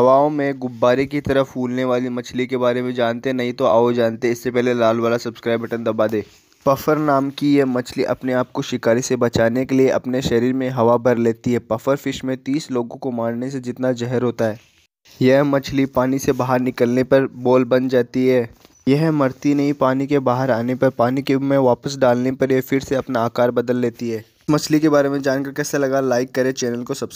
हवाओं में गुब्बारे की तरह फूलने वाली मछली के बारे में जानते नहीं तो आओ जानते इससे पहले लाल वाला सब्सक्राइब बटन दबा दे पफर नाम की यह मछली अपने आप को शिकारी से बचाने के लिए अपने शरीर में हवा भर लेती है पफर फिश में तीस लोगों को मारने से जितना जहर होता है यह मछली पानी से बाहर निकलने पर बोल बन जाती है यह मरती नहीं पानी के बाहर आने पर पानी के में वापस डालने पर यह फिर से अपना आकार बदल लेती है मछली के बारे में जानकर कैसा लगा लाइक करें चैनल को सब्सक्राइब